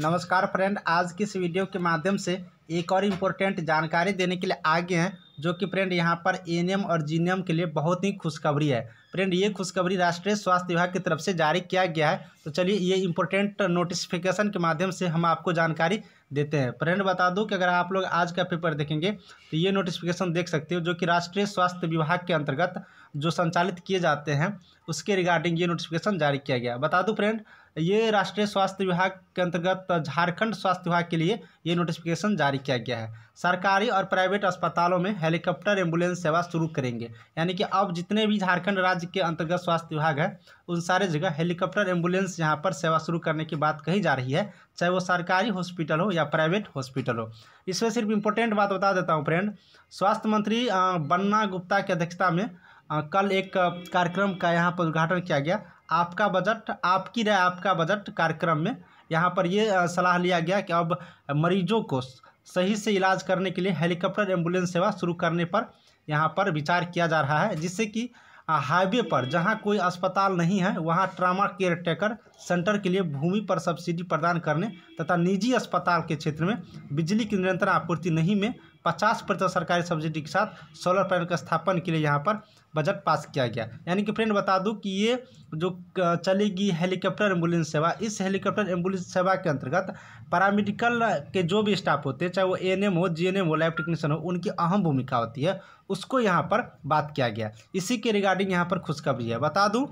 नमस्कार फ्रेंड आज की इस वीडियो के माध्यम से एक और इम्पोर्टेंट जानकारी देने के लिए आगे हैं जो कि फ्रेंड यहाँ पर एएनएम और जीएनएम के लिए बहुत ही खुशखबरी है फ्रेंड ये खुशखबरी राष्ट्रीय स्वास्थ्य विभाग की तरफ से जारी किया गया है तो चलिए ये इम्पोर्टेंट नोटिफिकेशन के माध्यम से हम आपको जानकारी देते हैं फ्रेंड बता दूँ कि अगर आप लोग आज का पेपर देखेंगे तो ये नोटिफिकेशन देख सकते हो जो कि राष्ट्रीय स्वास्थ्य विभाग के अंतर्गत जो संचालित किए जाते हैं उसके रिगार्डिंग ये नोटिफिकेशन जारी किया गया बता दूँ फ्रेंड ये राष्ट्रीय स्वास्थ्य विभाग के अंतर्गत झारखंड स्वास्थ्य विभाग के लिए ये नोटिफिकेशन जारी किया गया है सरकारी और प्राइवेट अस्पतालों में हेलीकॉप्टर एम्बुलेंस सेवा शुरू करेंगे यानी कि अब जितने भी झारखंड राज्य के अंतर्गत स्वास्थ्य विभाग है उन सारे जगह हेलीकॉप्टर एम्बुलेंस यहाँ पर सेवा शुरू करने की बात कही जा रही है चाहे वो सरकारी हॉस्पिटल हो या प्राइवेट हॉस्पिटल हो इसमें सिर्फ इम्पोर्टेंट बात बता देता हूँ फ्रेंड स्वास्थ्य मंत्री बन्ना गुप्ता की अध्यक्षता में कल एक कार्यक्रम का यहाँ पर उद्घाटन किया गया आपका बजट आपकी राय आपका बजट कार्यक्रम में यहाँ पर ये सलाह लिया गया कि अब मरीजों को सही से इलाज करने के लिए हेलीकॉप्टर एम्बुलेंस सेवा शुरू करने पर यहाँ पर विचार किया जा रहा है जिससे कि हाईवे पर जहाँ कोई अस्पताल नहीं है वहाँ ट्रामा केयर टेकर सेंटर के लिए भूमि पर सब्सिडी प्रदान करने तथा निजी अस्पताल के क्षेत्र में बिजली की निरंतर आपूर्ति नहीं में पचास प्रतिशत सरकारी सब्सिडी के साथ सोलर पैनल का स्थापन के लिए यहाँ पर बजट पास किया गया यानी कि फ्रेंड बता दूं कि ये जो चलेगी हेलीकॉप्टर एम्बुलेंस सेवा इस हेलीकॉप्टर एम्बुलेंस सेवा के अंतर्गत पैरामेडिकल के जो भी स्टाफ होते हैं चाहे वो एएनएम हो जीएनएम हो लाइफ टेक्नीशियन हो उनकी अहम भूमिका होती है उसको यहाँ पर बात किया गया इसी के रिगार्डिंग यहाँ पर खुशखबरी है बता दूँ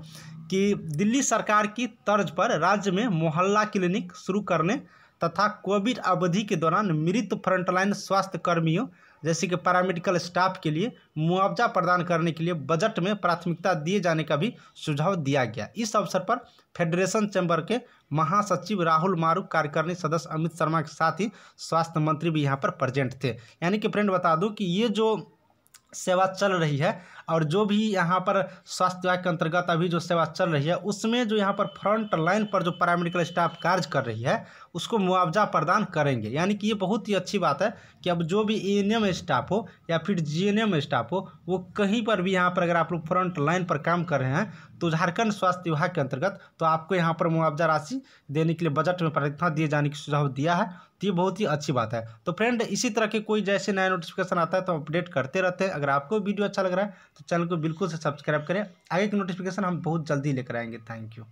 कि दिल्ली सरकार की तर्ज पर राज्य में मोहल्ला क्लिनिक शुरू करने तथा कोविड अवधि के दौरान मृत फ्रंटलाइन स्वास्थ्य कर्मियों जैसे कि पैरामेडिकल स्टाफ के लिए मुआवजा प्रदान करने के लिए बजट में प्राथमिकता दिए जाने का भी सुझाव दिया गया इस अवसर पर फेडरेशन चैम्बर के महासचिव राहुल मारू कार्यकारिणी सदस्य अमित शर्मा के साथ ही स्वास्थ्य मंत्री भी यहाँ पर प्रेजेंट थे यानी कि फ्रेंड बता दूँ कि ये जो सेवा चल रही है और जो भी यहाँ पर स्वास्थ्य विभाग के अंतर्गत अभी जो सेवा चल रही है उसमें जो यहाँ पर फ्रंट लाइन पर जो पैरामेडिकल स्टाफ कार्य कर रही है उसको मुआवजा प्रदान करेंगे यानी कि ये बहुत ही अच्छी बात है कि अब जो भी ए एन स्टाफ हो या फिर जी एन स्टाफ हो वो कहीं पर भी यहाँ पर अगर आप लोग फ्रंट लाइन पर काम कर रहे हैं तो झारखंड स्वास्थ्य विभाग के अंतर्गत तो आपको यहाँ पर मुआवजा राशि देने के लिए बजट में प्राथमिकता दिए जाने की सुझाव दिया है तो ये बहुत ही अच्छी बात है तो फ्रेंड इसी तरह के कोई जैसे नया नोटिफिकेशन आता है तो अपडेट करते रहते हैं अगर आपको वीडियो अच्छा लग रहा है तो चैनल को बिल्कुल से सब्सक्राइब करें आगे की नोटिफिकेशन हम बहुत जल्दी लेकर आएंगे थैंक यू